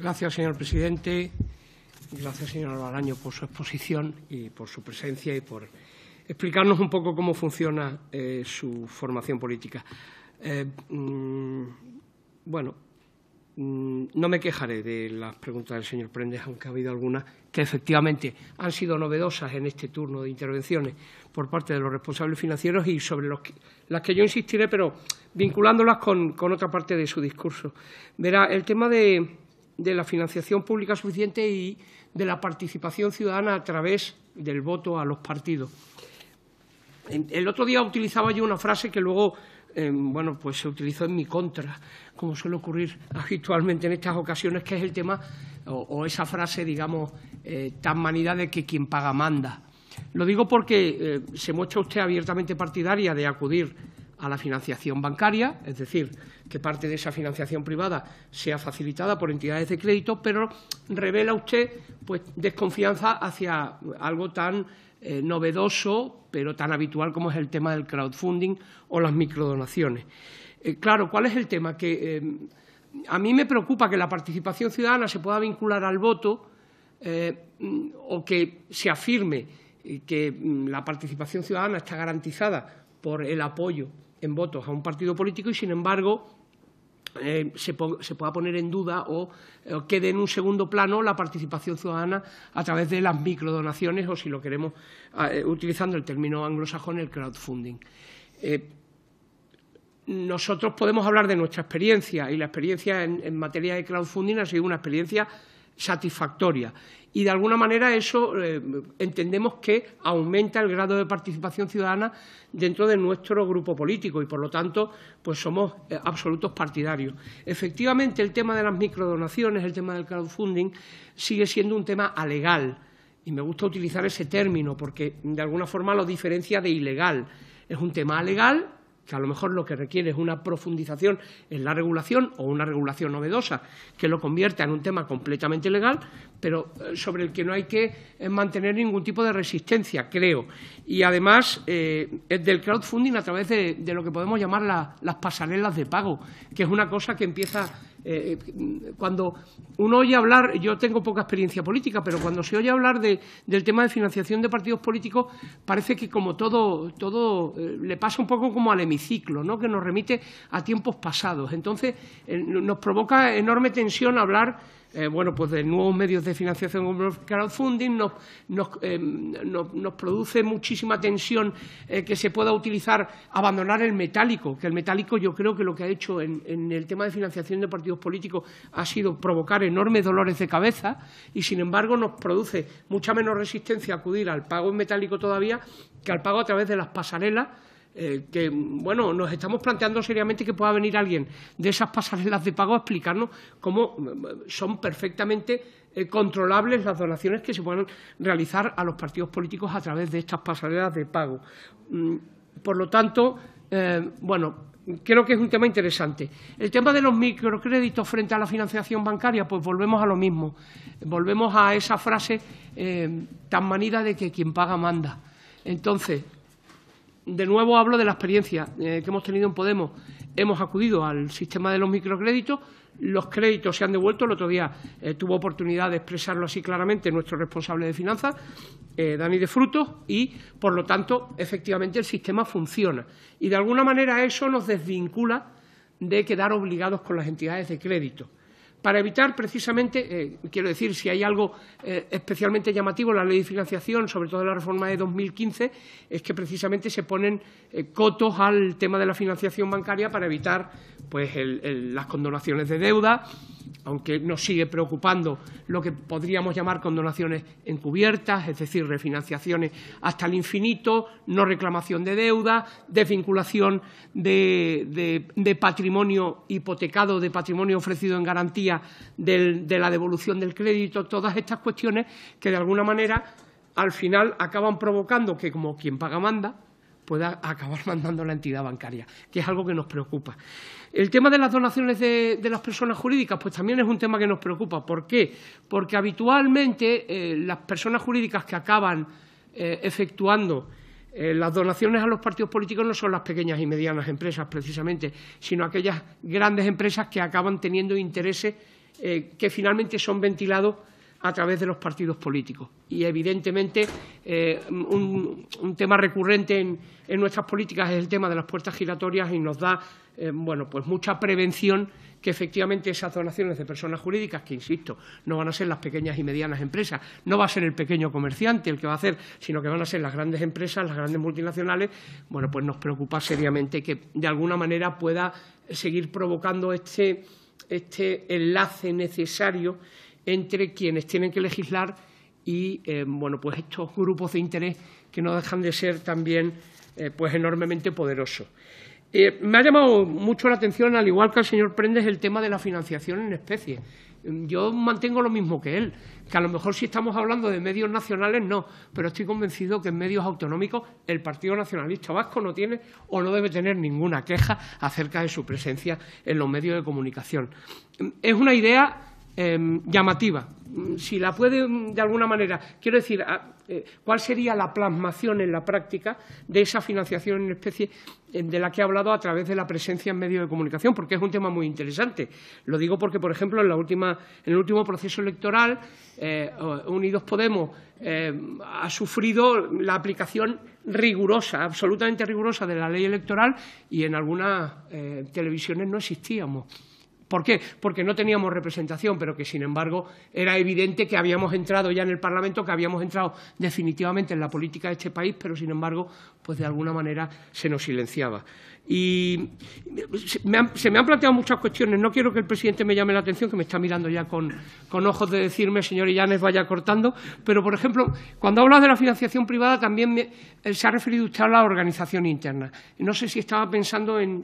Gracias, señor presidente. Gracias, señor Balaño, por su exposición y por su presencia y por explicarnos un poco cómo funciona eh, su formación política. Eh, mm, bueno, mm, no me quejaré de las preguntas del señor Prendes, aunque ha habido algunas que efectivamente han sido novedosas en este turno de intervenciones por parte de los responsables financieros y sobre las que yo insistiré, pero vinculándolas con, con otra parte de su discurso. Verá, el tema de de la financiación pública suficiente y de la participación ciudadana a través del voto a los partidos. El otro día utilizaba yo una frase que luego eh, bueno, pues se utilizó en mi contra, como suele ocurrir habitualmente en estas ocasiones, que es el tema o, esa frase, digamos, eh, tan manida de que quien paga manda. Lo digo porque eh, se muestra usted abiertamente partidaria de acudir a la financiación bancaria, es decir, que parte de esa financiación privada sea facilitada por entidades de crédito, pero revela usted pues, desconfianza hacia algo tan eh, novedoso, pero tan habitual como es el tema del crowdfunding o las microdonaciones. Eh, claro, ¿cuál es el tema? Que eh, a mí me preocupa que la participación ciudadana se pueda vincular al voto o que se afirme que mm, la participación ciudadana está garantizada por el apoyo en votos a un partido político y, sin embargo, eh, se, pueda poner en duda o, quede en un segundo plano la participación ciudadana a través de las microdonaciones o, si lo queremos, eh, utilizando el término anglosajón, el crowdfunding. Eh, nosotros podemos hablar de nuestra experiencia y la experiencia en materia de crowdfunding ha sido una experiencia satisfactoria. Y de alguna manera eso eh, entendemos que aumenta el grado de participación ciudadana dentro de nuestro grupo político y, por lo tanto, pues somos eh, absolutos partidarios. Efectivamente, el tema de las microdonaciones, el tema del crowdfunding, sigue siendo un tema alegal. Y me gusta utilizar ese término porque, de alguna forma, lo diferencia de ilegal. Es un tema alegal que a lo mejor lo que requiere es una profundización en la regulación o una regulación novedosa que lo convierta en un tema completamente legal, pero eh, sobre el que no hay que eh, mantener ningún tipo de resistencia, creo. Y además eh, es del crowdfunding a través de, lo que podemos llamar las pasarelas de pago, que es una cosa que empieza eh, eh, cuando uno oye hablar, yo tengo poca experiencia política, pero cuando se oye hablar del tema de financiación de partidos políticos, parece que como todo, todo eh, le pasa un poco como al hemiciclo, ¿no? que nos remite a tiempos pasados. Entonces, nos provoca enorme tensión hablar eh, bueno, pues de nuevos medios de financiación como crowdfunding, eh, nos, produce muchísima tensión eh, que se pueda utilizar, abandonar el metálico, que el metálico yo creo que lo que ha hecho en, en, el tema de financiación de partidos políticos ha sido provocar enormes dolores de cabeza y, sin embargo, nos produce mucha menos resistencia a acudir al pago en metálico todavía que al pago a través de las pasarelas eh, que, bueno, nos estamos planteando seriamente que pueda venir alguien de esas pasarelas de pago a explicarnos cómo eh, son perfectamente eh, controlables las donaciones que se puedan realizar a los partidos políticos a través de estas pasarelas de pago. Mm, por lo tanto, bueno, creo que es un tema interesante. El tema de los microcréditos frente a la financiación bancaria, pues volvemos a lo mismo. Volvemos a esa frase tan manida de que quien paga manda. Entonces, de nuevo hablo de la experiencia eh, que hemos tenido en Podemos. Hemos acudido al sistema de los microcréditos, los créditos se han devuelto. El otro día eh, tuvo oportunidad de expresarlo así claramente nuestro responsable de finanzas, eh, Dani de Frutos, y, por lo tanto, efectivamente el sistema funciona. Y, de alguna manera, eso nos desvincula de quedar obligados con las entidades de crédito para evitar precisamente, eh, quiero decir, si hay algo eh, especialmente llamativo en la ley de financiación, sobre todo en la reforma de 2015, es que precisamente se ponen eh, cotos al tema de la financiación bancaria para evitar pues, las condonaciones de deuda, aunque nos sigue preocupando lo que podríamos llamar condonaciones encubiertas, es decir, refinanciaciones hasta el infinito, no reclamación de deuda, desvinculación de, patrimonio hipotecado, de patrimonio ofrecido en garantía de la devolución del crédito, todas estas cuestiones que, de alguna manera, al final acaban provocando que, como quien paga manda, pueda acabar mandando la entidad bancaria, que es algo que nos preocupa. El tema de las donaciones de, las personas jurídicas, pues también es un tema que nos preocupa. ¿Por qué? Porque habitualmente eh, las personas jurídicas que acaban eh, efectuando eh, las donaciones a los partidos políticos no son las pequeñas y medianas empresas, precisamente, sino aquellas grandes empresas que acaban teniendo intereses que finalmente son ventilados a través de los partidos políticos. Y, evidentemente, eh, un, tema recurrente en, nuestras políticas es el tema de las puertas giratorias y nos da eh, bueno, pues mucha prevención que efectivamente esas donaciones de personas jurídicas, que insisto, no van a ser las pequeñas y medianas empresas, no va a ser el pequeño comerciante el que va a hacer, sino que van a ser las grandes empresas, las grandes multinacionales, bueno, pues nos preocupa seriamente que de alguna manera pueda seguir provocando este, este enlace necesario entre quienes tienen que legislar y eh, bueno, pues estos grupos de interés que no dejan de ser también eh, pues enormemente poderosos. Eh, me ha llamado mucho la atención, al igual que al señor Prendes, el tema de la financiación en especie. Yo mantengo lo mismo que él, que a lo mejor si estamos hablando de medios nacionales no, pero estoy convencido que en medios autonómicos el Partido Nacionalista Vasco no tiene o no debe tener ninguna queja acerca de su presencia en los medios de comunicación. Es una idea Em, llamativa. Si la puede, mm, de alguna manera, quiero decir, ah, eh, ¿cuál sería la plasmación en la práctica de esa financiación en especie de la que ha hablado a través de la presencia en medios de comunicación? Porque es un tema muy interesante. Lo digo porque, por ejemplo, en, la última, en el último proceso electoral, eh, Unidos Podemos em, ha sufrido la aplicación rigurosa, absolutamente rigurosa de la ley electoral y en algunas eh, televisiones no existíamos. ¿Por qué? Porque no teníamos representación, pero que, sin embargo, era evidente que habíamos entrado ya en el Parlamento, que habíamos entrado definitivamente en la política de este país, pero, sin embargo, pues de alguna manera se nos silenciaba. Y se me han planteado muchas cuestiones. No quiero que el presidente me llame la atención, que me está mirando ya con, ojos de decirme, señor Illanes, vaya cortando. Pero, por ejemplo, cuando habla de la financiación privada, también eh, se ha referido usted a la organización interna. No sé si estaba pensando en,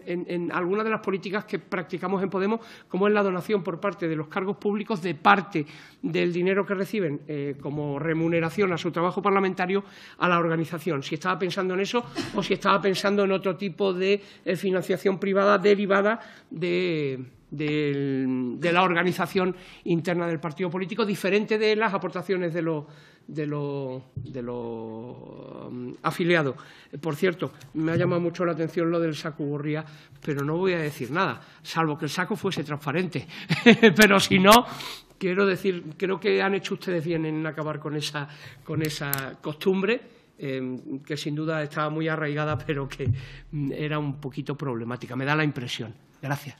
alguna de las políticas que practicamos en Podemos, como es la donación por parte de los cargos públicos de parte del dinero que reciben eh, como remuneración a su trabajo parlamentario a la organización. Si estaba pensando en o si estaba pensando en otro tipo de eh, financiación privada derivada de, la organización interna del partido político, diferente de las aportaciones de los mm, afiliados. Por cierto, me ha llamado mucho la atención lo del saco gorría, pero no voy a decir nada, salvo que el saco fuese transparente. pero si no, quiero decir, creo que han hecho ustedes bien en acabar con esa costumbre Em, que sin duda estaba muy arraigada, pero que mm, era un poquito problemática. Me da la impresión. Gracias.